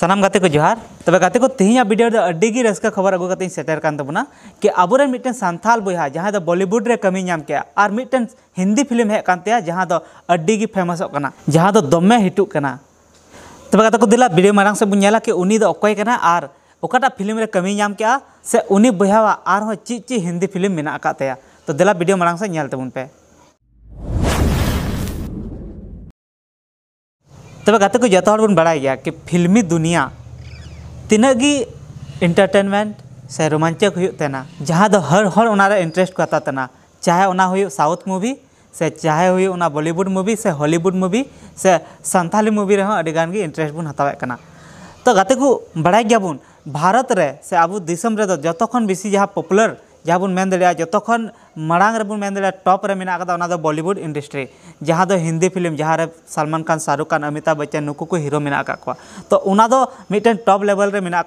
सामान गते को जोहार तब गते को तेहे भिडियो अभी रसका खबर अगुक करते तबना कि अब मिट्टन सानथाल बहा जहाँ बॉलीवुड रे कमी नाम के और मिट्टन हिंदी फिल्म हेकानते जहाँ अभी फेमस जहाँ दमे हिटूक तब गते को दिला भिडियो मांग से बोला कि उनकोना और फिल्म रे कमी नाम के से बहा और ची ची हिंदी फिल्म मेना तो दिला भिडियो मांग से नलतेबन पे तब गाते को जो बड़ा कि फिल्मी दुनिया तना तनागी इंटरटेनमेंट से रोमांचक होना जहाँ तो हर हर उनारे इंटरेस्ट को हतना चाहे उना साउथ मूवी से चाहे उना बॉलीवुड मूवी से हॉलीवुड मूवी से संथाली मूवी रहा इंटरेस्ट बन हतावे तो गाते को बड़ा गया भारत रे से अब जो बेसि जहाँ पपुलर जहाँ बन दें जो मांग टॉप में मेरा बॉलीवुड इंडस्ट्री जहाँ दो हिंदी फिल्म जहाँ सलमान खान शाहरुख खान अमिताभ बच्चन नुक को हिरो मेरा तो मिट्टे टॉप लेवल मेबना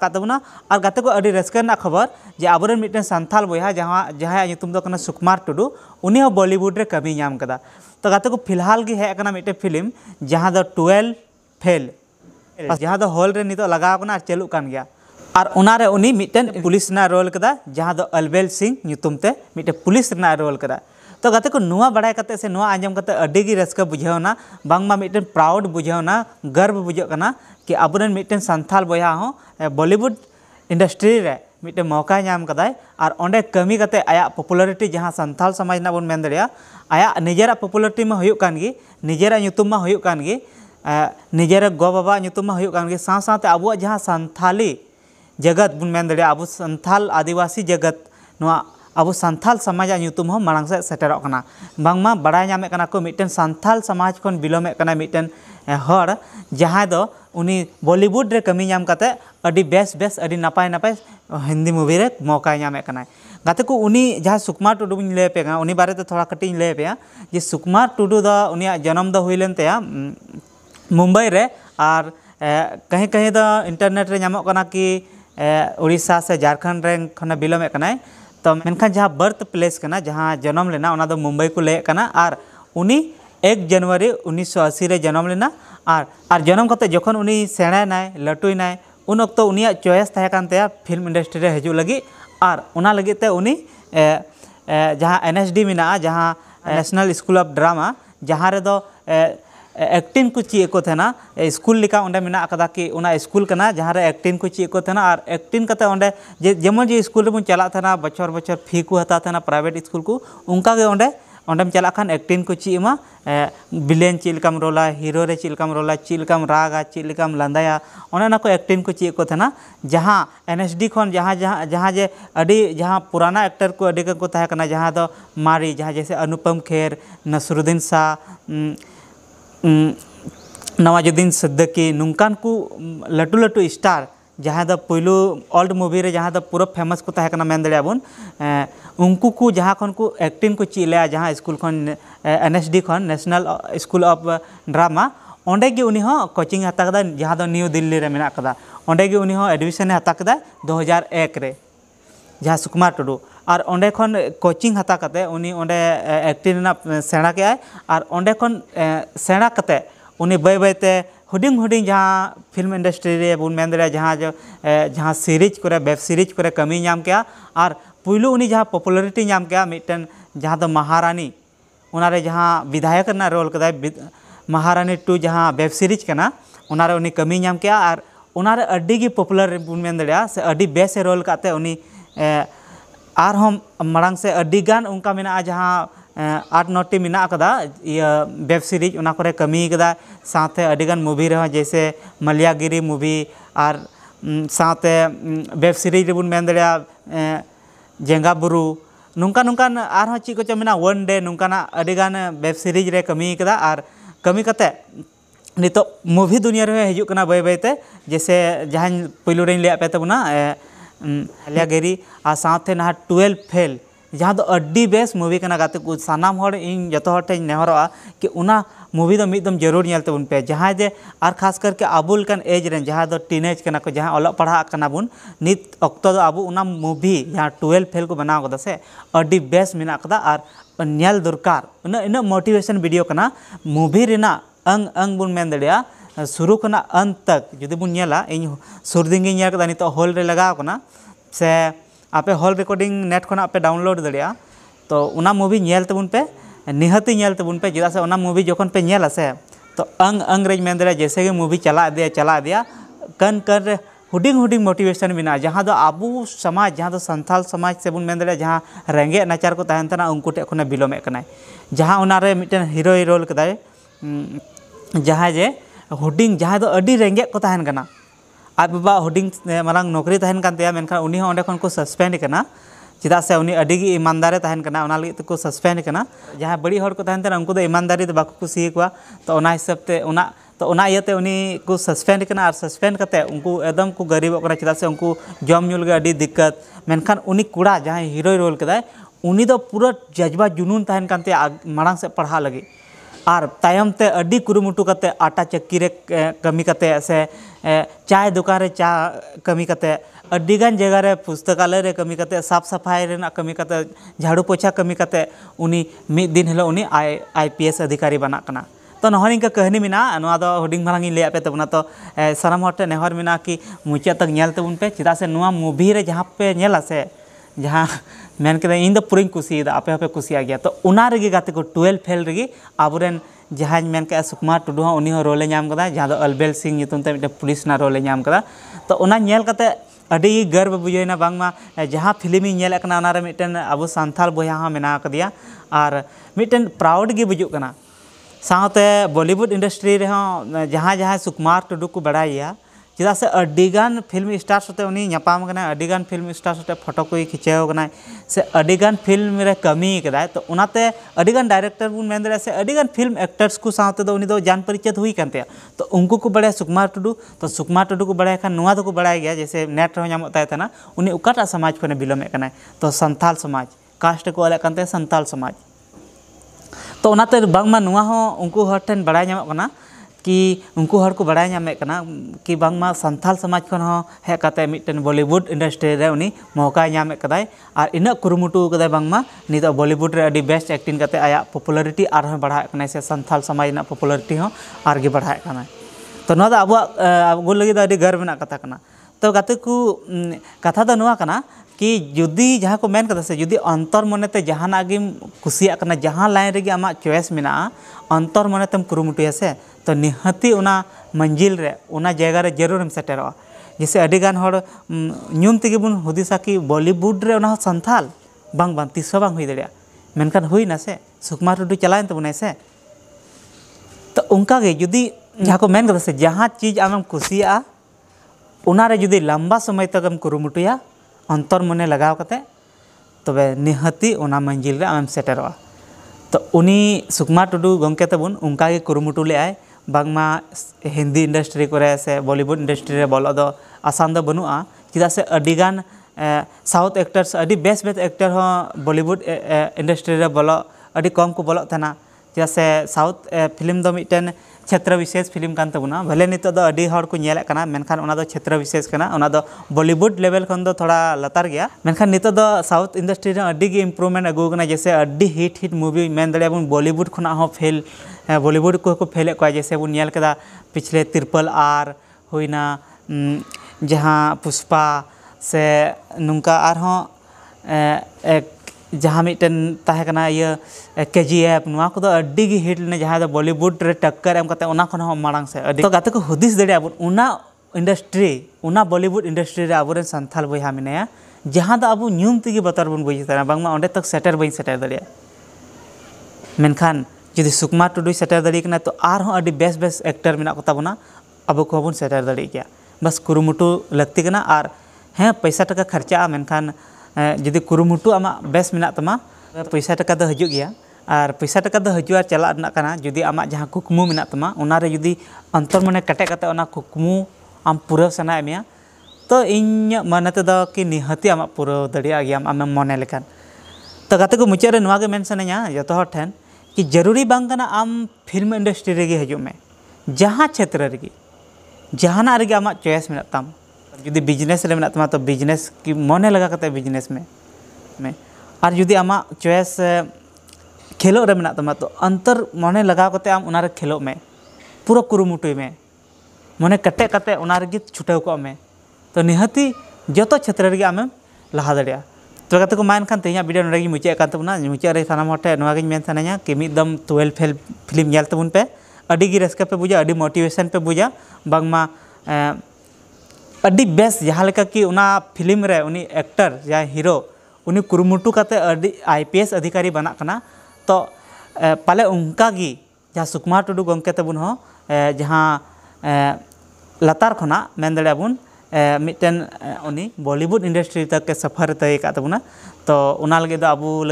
और गाते को रेसकना खबर जे अब मिट्टे सानथाल बया सुकुमार टुडू उन्नी बॉलीवुड में कमी नाम तो गाते को फिलहाल हेकना मिट्टे फिल्म जहाँ दो टुवेल्व फेल जहाँ हल्ले लगवा चलूक और उनारे उनी मिटन पुलिस ना रोल करा जहाँ दो अलबेल सिंह मिट्टे मिटे पुलिस ना रोल कदा तो गाते को नुआ बड़ा कते से नुआ आंजम कते बांगमा मिटन प्राउड बुझेना गर्व बुझेवना कि अब मिटन संथाल बया हो बॉलीवुड इंडस्ट्री रे मिटे मौका नाम और ओंडे कमी कते आया पॉपुलरिटी जहाँ संथाल समाज ना बन मन दरिया आया निजरा पॉपुलरिटी में होयो कान निजरा में होयो निजरा गो बाबा युतुम में होयो अबुआ जहाँ संथाली जगत बन अब सान आदिवासी जगत ना अब सान समाज मांग सेटर बामा बड़ा मिट्टन सान समाज विलोम मिट्टन जहाँ बॉलीवुड कमी नाम बेस बेस नपाय नपाय हिंदी मुवीर मौका नामेना गाते को जहाँ सुकुमार टुडू लैपे बारे तो थोड़ा कटी लैपे जे सुकुमार टुडू दो जन्म दो हुई मुंबई रे और कहीं कहीं इंटरनेट रे नाम कि उड़ीसा से झारखंड रेन खन बिलोम तो मेखान जहाँ बर्थ प्लेस कना जहाँ जन्म लेना उना तो मुंबई को लेकर और उन्नी एक जनवरी उन्नीस सौ अस्सी जन्म लेना और, और जन्म करते तो जो उन्नी सेणायनाय लटुयनाय उन वक्त उनिया चॉइस तहकानते फिल्म इंडस्ट्री रे हजू लगी और उना लगी ते जहाँ एन एस डी मेना जहाँ नेशनल स्कूल ऑफ ड्रामा जहाँ रेद तो, एक्टिंग को चेक को तना स्कूल लिखा उन्हें मेना कि स्कूल जहाँ एक्टिंग को चेक को तना और एक्टिन कते उन्हें जेमन जे स्कूल रे बन चला तना बचर बचर फी को हत्या तना प्राइवेट स्कूल को उनका के उन्हें उन्हें चला खान एक्टिन को चेक मा बिलेन चिलकाम रोला हिरो रे चलकाम रोला चलकाम रागा चिलकाम लंदाया उन्हें ना को एक्टिंग को चेक को तना जहाँ एनएसडी खन जहाँ जहाँ जहाँ जे अड़ी जहाँ पुराना एक्टर को अड़ी को जहाँ दो मारी जहाँ जैसे अनुपम खेर नसरुद्दीन शाह नवाजुद्दीन सिद्दीकी नुकान को लटू लटू स्टार जहाँ दा पैलो ओल्ड मूवी रे जहाँ दा पूरा फेमस को तहकना मेन दड़ेबन उनको को जहाँ खन को एक्टिंग को चिले जहाँ स्कूल खन एनएसडी खन नेशनल स्कूल ऑफ ड्रामा ओंडे गे उनी हो कोचिंग हताकदा जहाँ दा न्यू दिल्ली रे मेना कदा ओंडे गे उनी हो एडमिशन हताकदा 2001 रे जहाँ सुकुमार टुडू और अंडेन कोचिंग हता करते एक्टिंग सेना के अंडेन सेड़ा करते बैबते हूँ हूँ जहाँ फिल्म इंडस्ट्री बन दहाँ जो जहाँ सीरीज को वेब सीरीज को कमी नाम के और पुलो उन पपुलरिटी नाम के मिट्टन जहाँ तो महारानी उनारे जहाँ विधायक रोल कदा महारानी टू जहाँ वेब सीरीज करना उनारे उन्हें कमी नाम के और उनारे पपुलर बन दें से बेस रोल करते उन्हीं और हम मांग से अगर उनका मेना जहाँ आठ नोटी मेना वेब सीरीज उनकोरे कमी सागन मुभी रहा जैसे मलियागिरी मुभी और साथे वेब सीरीज रेबन मन दें जेगा बुरु नौका नौकान और चीज मे वन डे नौकान वेब सीरीज रे कमी और कमी कत नित मुभी दुनिया रे हजुक बै बैते जैसे जहाँ पैलू रही लिया पे तबना हलियागेरी साथ ना टुवेल्व फेल जहाँ तो अड़ी बेस मूवी का गाते को सनाम इन जो तो हटे नेहर कि उना मूवी तो मिदम जरूर नलते पे जहाँ जे और खास करके अबुल कन एज रे जहाँ टीनेज कना को जहाँ अलग पढ़ा बन नित अक्तो अब उना मूवी जहाँ टुवेल्व फेल को बनाव कद से अड़ी बेस मेकदा और नल दरकार अंग अंग बन दिया शुरू खना अंत तक जुदी बुन नेला इन सुरदिंगी नित हल नितो रे लगाव से आपे हल रेकॉर्डिंग नेट खना आपे डाउनलोड दड़िया तो उना मूवी नेल तबुन तो पे निहती नेल तबुन तो पे चेदा से उना मूवी जखन पे नेल से तो अंग अंग रेज मेन दड़िया जैसे के मूवी चला दे चला दिया कन कन रे हुडिंग हुडिंग मोटिवेशन बिना जहाँ दो तो आबू समाज जहाँ दो संथाल समाज से बुन मेन दड़िया जहाँ रेंगे नाचार को तहन तना उनको टे खना बिलोमे जहाँ उनारे हिरो हीरो रोल कदाय जहाँ जे हुडिंग जहाँ तो रेंगे को तहन आज बाबा हूँ मांग नौकरी तहन मेखान उन्हें खन सस्पेंड कर चेदा से ईमानदारे तहन तो सस्पेंड कर जहाँ बड़ी हर को तो उनको ईमानदारी बाको कुे तो हिसाब से तो इतने को सस्पेंड कर और सस्पेंड करते उनको एकदम को गरीब चेदा से उनको जमे दिक्कत मेखान उन कुड़ा जहाँ हिरोई रोल कदाय पूरा जज्बा जुनून तहन मांग से पढ़ा लगे ᱟᱨ ᱛᱟᱭᱚᱢ ᱛᱮ ᱟᱹᱰᱤ ᱠᱩᱨᱩᱢᱩᱴᱩ ᱠᱟᱛᱮ ᱟᱴᱟ ᱪᱟᱹᱠᱤ ᱨᱮ ᱠᱟᱹᱢᱤ ᱠᱟᱛᱮ ᱥᱮ ᱪᱟᱭ ᱫᱚᱠᱟᱱ ᱨᱮ ᱪᱟ ᱠᱟᱹᱢᱤ ᱠᱟᱛᱮ ᱟᱹᱰᱤᱜᱟᱱ ᱡᱟᱭᱜᱟ ᱨᱮ ᱯᱩᱥᱛᱚᱠᱟᱞᱚᱭ ᱨᱮ ᱠᱟᱹᱢᱤ ᱠᱟᱛᱮ ᱥᱟᱯ ᱥᱟᱯᱷᱟᱭ ᱨᱮᱱᱟᱜ ᱠᱟᱹᱢᱤ ᱠᱟᱛᱮ ᱡᱷᱟᱲᱩ ᱯᱳᱪᱷᱟ ᱠᱟᱹᱢᱤ ᱠᱟᱛᱮ ᱩᱱᱤ ᱢᱤᱫ ᱫᱤᱱ ᱦᱤᱞᱳᱜ ᱩᱱᱤ ᱟᱭ ᱟᱭ ᱯᱤ ᱮᱥ ᱚᱫᱷᱤᱠᱟᱨᱤ ᱵᱟᱱᱟᱜ ᱠᱟᱱᱟ तो नहर इनका कहनी मेना हूँ मांगी लैया पे तबना तो सारा नेहर मेना कि मुचाद तक पे चेदा से मुभी जहाँ पे से जहाँ मैंने इन पूरे खुशी आपे आपे खुशी आ तो उनते को टुवेल्व फेल रही अब जहाँ मैंने सुकुमार टुडु हाँ उन्हीं रोले जहाँ तो अलबेल सिंह मिट्टे तो पुलिस रोले तो अभी गर्व बुझेना बामा जहाँ फिलीमी नेल अब सानथाल बया हाँ मना क्या और मिट्टन प्राउड गे बुजुना साथ बॉलीवुड इंडस्ट्री रहा जहाँ जहाँ सुकुमार टुडु को बड़ा चेगान फिल्म स्टार सोते उनपाम फिल्म स्टार सोते फोटो को खिचेकना से फिल्म कमी कदा तो डायरेक्टर बन मैं से फिल्म एक्टर्स को साथ जान परिचय हुई कहते तो उनको को बड़ा सुकुमार टुडू तो सुकुमार टुडू को बड़ा खान तो को बड़ा गया जैसे नेट रोमतना उनट समाज को बिलमे तो संथाल समाज कास्ट को अलगे संथाल समाज तो बांग उनको हर ठेन बड़ा कि उनको कि बांगमा समाज को हेकते मिट्टन बॉलीवुड इंडस्ट्री मौका नाम और इन कुरुटूदायमा नित बॉलीवुड बेस्ट एक्टिंग आया पॉपुलरिटी और बढ़ा से संथाल समाज पॉपुलरिटी और बढ़ा तो अब गर्व कथा तो गाते को कथा तो कि जुदी जहाँ को मेन कदा से जुदी अंतर मनते जहाँ गेम कुसिया करना जहाँ लाइन रे आमा चॉइस मेना अंतर मनते कुरुमुटुया से तो निहती उना मंजिल रे उना जगह रे जरूर हम सेटेरो जैसे अडीगान हर न्यूम तेगे बुन हुदिसा कि बॉलीवुड रे उना संथाल बांग बांग तीस बांग हुई दड़िया मेनकान हुई ना से सुकुमार टुडू चलाएन तबने तो से तो उनका जुदी जहाँ को मेन से जहाँ चीज आम कुसिया उना रे जुदी लंबा समय तक हम कुरुमुटुया ᱚᱱᱛᱚᱨ ᱢᱚᱱᱮ ᱞᱟᱜᱟᱣ ᱠᱟᱛᱮ ᱛᱚᱵᱮ ᱱᱤᱦᱟᱹᱛᱤ ᱚᱱᱟ ᱢᱟᱹᱧᱡᱤᱞ ᱨᱮ ᱟᱢᱮᱢ ᱥᱮᱴᱮᱨᱚᱜᱼᱟ ᱛᱚ ᱩᱱᱤ ᱥᱩᱠᱢᱟ ᱴᱩᱰᱩ ᱜᱚᱢᱠᱮ ᱛᱟᱵᱚᱱ ᱚᱱᱠᱟᱜᱮ ᱠᱩᱨᱩᱢᱩᱴᱩ ᱞᱮᱜᱼᱟᱭ ᱵᱟᱝᱢᱟ ᱦᱤᱱᱫᱤ ᱤᱱᱰᱟᱥᱴᱨᱤ ᱠᱚᱨᱮ ᱥᱮ ᱵᱚᱞᱤᱣᱩᱰ ᱤᱱᱰᱟᱥᱴᱨᱤ ᱨᱮ ᱵᱚᱞᱚᱜ ᱫᱚ ᱟᱥᱟᱱ ᱫᱚ ᱵᱟᱹᱱᱩᱜᱼᱟ ᱪᱮᱫᱟᱜ ᱥᱮ ᱟᱹᱰᱤᱜᱟᱱ साउथ एक्टर्स अभी बेस बेस एक्टर हों बॉलीवुड इंडस्ट्री रे बोलो अभी कम को बोलो तना जैसे साउथ फिल्म दो मिटन क्षेत्र विशेष फिल्म भले क्षेत्र विशेष बॉलीवुड लेवल थोड़ा लतार गया साउथ इंडस्ट्री अभी इम्प्रूवमेंट अगू करना जैसे अभी हिट हिट मूवी मन दिन बॉलीवुड खुना फेल बॉलीवुड को फेल को जैसे बोल पिछले त्रिपल आर होना जहाँ पुष्पा से नौका एक जहाँ मिट्टन तहकना ये के जी एफ ना को तो हिट लेने जहाँ तो बॉलीवुड रे टक्कर एम करते मांग से तो गाते को हुदिस दिन उना इंडस्ट्री उना बॉलीवुड इंडस्ट्री अब संथाल बया हाँ मे जहाँ अब तीगे बतर बन बुझे बामा सेटर बी सेटर दिन जुदी सुकमा टुडु सेटर दिन तो अभी बेस बेस एक्टर मेताबना अब को सेटर दिए बस कुरमुटू लगती है पैसा टाक खर्चा मनखान ᱡᱩᱫᱤ ᱠᱩᱨᱩᱢᱩᱴᱩ ᱟᱢᱟᱜ ᱵᱮᱥ ᱢᱮᱱᱟᱜ ᱛᱟᱢᱟ ᱯᱚᱭᱥᱟ ᱴᱟᱠᱟ ᱫᱚ ᱦᱤᱡᱩᱜ ᱜᱮᱭᱟ ᱟᱨ ᱯᱚᱭᱥᱟ ᱴᱟᱠᱟ ᱫᱚ ᱦᱤᱡᱩᱜᱼᱟ ᱪᱟᱞᱟᱜ ᱨᱮᱱᱟᱜ ᱠᱟᱱᱟ ᱡᱩᱫᱤ ᱟᱢᱟᱜ ᱡᱟᱦᱟᱸ ᱠᱩᱠᱢᱩ ᱢᱮᱱᱟᱜ ᱛᱟᱢᱟ ᱚᱱᱟᱨᱮ ᱡᱩᱫᱤ ᱚᱱᱛᱚᱨ ᱢᱚᱱᱮ ᱠᱟᱴᱮᱡ ᱠᱟᱛᱮ ᱚᱱᱟ ᱠᱩᱠᱢᱩ ᱟᱢ ᱯᱩᱨᱟᱹᱣ ᱥᱟᱱᱟᱭᱮᱫ ᱢᱮᱭᱟ ᱛᱚ ᱤᱧᱟᱹᱜ ᱢᱚᱱᱮ ᱛᱮᱫᱚ ᱠᱤ ᱱᱤᱦᱟᱹᱛᱤ ᱟᱢᱟᱜ ᱯᱩᱨᱟᱹᱣ ᱫᱟᱲᱮᱭᱟᱜ ᱜᱮᱭᱟᱢ ᱟᱢᱮᱢ ᱢᱚᱱᱮ ᱞᱮᱠᱷᱟᱱ ᱛᱚ ᱜᱟᱛᱮ ᱠᱚ ᱢᱩᱪᱟᱹᱫ ᱨᱮ ᱱᱚᱣᱟ ᱜᱮ ᱢᱮᱱ ᱥᱟᱱᱟᱧᱟ ᱡᱚᱛᱚ ᱦᱚᱲ ᱴᱷᱮᱱ ᱠᱤ ᱡᱟᱹᱨᱩᱨᱤ ᱵᱟᱝ ᱠᱟᱱᱟ ᱟᱢ ᱯᱷᱤᱞᱢ ᱤᱱᱰᱟᱥᱴᱨᱤ ᱨᱮᱜᱮ ᱦᱤᱡᱩᱜ ᱢᱮ ᱡᱟᱦᱟᱸ ᱪᱷᱮᱛᱨᱚ ᱨᱮᱜᱮ ᱡᱟᱦᱟᱱᱟᱜ ᱨᱮᱜᱮ ᱟᱢᱟᱜ ᱪᱚᱭᱮᱥ ᱢᱮᱱᱟᱜ ᱛᱟᱢ जुदी बिजनेस रे मेना तमा तो बिजनेस तो की मने लगा कते बिजनेस में में और जुदी आमा चॉइस खेलो रे मेना तमा तो, तो अंतर मने लगा कते आम उनारे खेलो में पूरा कुरुमुटु में मने कटे कते उनारे गे छुटाव को में तो निहती जो क्षेत्र रे आम लहा दड़िया तो कते को मान खान तेया वीडियो नडे गे मुचे कान तबना मुचे रे साना मोटे नवा गे मेन सानाया कि मिदम 12 फेल फिल्म याल तबुन पे अडी गे रस्का पे बुझा अडी मोटिवेशन पे बुझा बांगमा अभी बेस जहाँ कि फिलीम एक्टर या हिरो उनी कुरुमुटु करते पी एस अधिकारी बना कना तो पाले उनका की जहाँ सुकुमार टुडु गंके तबुन जहाँ लतार खना मन दबुन मिटन उनी बॉलीवुड इंडस्ट्री तक के सफर तय का तो अब लगे अबू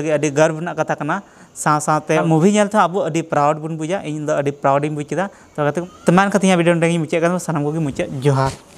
गर्व ना कथा कना साथ साथ मूवी नेल था अब अड़ी प्राउड बन बुझा इन दो प्राउड बुझे तो कते तो कथा तो वीडियो मुझे सामने मुझे जोहार